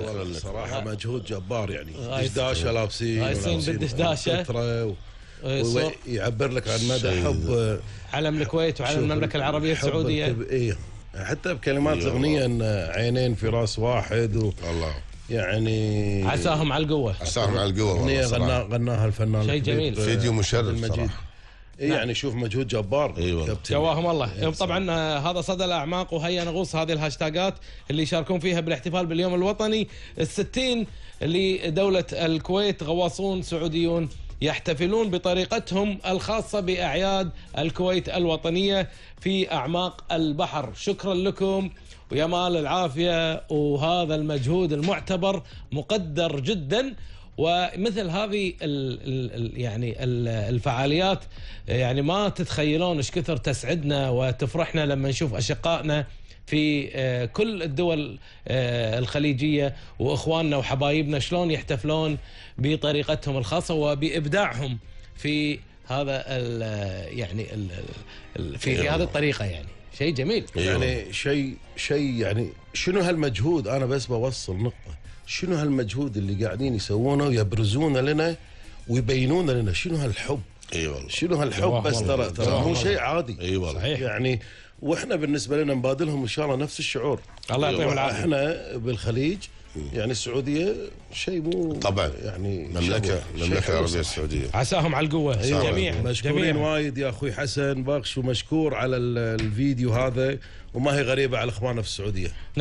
أيوة، شكرا لك صراحه مجهود جبار يعني آه، دشداشه آه، لابسين آه، لابسين بالدشداشه ويعبر لك عن مدى حب علم الكويت وعلم المملكه العربيه السعوديه ايه حتى بكلمات الاغنيه ان عينين في راس واحد و الله يعني عساهم على القوه عساهم على القوه اغنيه غناها الفنان شيء جميل فيديو مشرف صراحه إيه نعم. يعني شوف مجهود جبار أيوة. جواهم الله إيه، طبعا هذا صدى الاعماق وهيا نغوص هذه الهاشتاجات اللي يشاركون فيها بالاحتفال باليوم الوطني الستين لدوله الكويت غواصون سعوديون يحتفلون بطريقتهم الخاصه باعياد الكويت الوطنيه في اعماق البحر شكرا لكم ويا مال العافيه وهذا المجهود المعتبر مقدر جدا ومثل هذه الـ الـ يعني الفعاليات يعني ما تتخيلون ايش كثر تسعدنا وتفرحنا لما نشوف اشقائنا في آه، كل الدول آه، الخليجيه واخواننا وحبايبنا شلون يحتفلون بطريقتهم الخاصه وبابداعهم في هذا الـ يعني الـ في, في هذه الطريقه يعني شيء جميل إيوه. يعني شيء شيء يعني شنو هالمجهود انا بس بوصل نقطه شنو هالمجهود اللي قاعدين يسوونه ويبرزونه لنا ويبينون لنا شنو هالحب اي والله شنو هالحب بس ترى ترى مو شيء عادي اي والله صحيح يعني واحنا بالنسبه لنا نبادلهم ان شاء الله نفس الشعور الله يعطيهم العافيه احنا بالخليج إيه. يعني السعوديه شيء مو طبعا يعني مملكه مملكه العربيه السعوديه عساهم على القوه أيوة. جميع جميع مشكورين وايد يا اخوي حسن بخش ومشكور على الفيديو هذا وما هي غريبه على اخواننا في السعوديه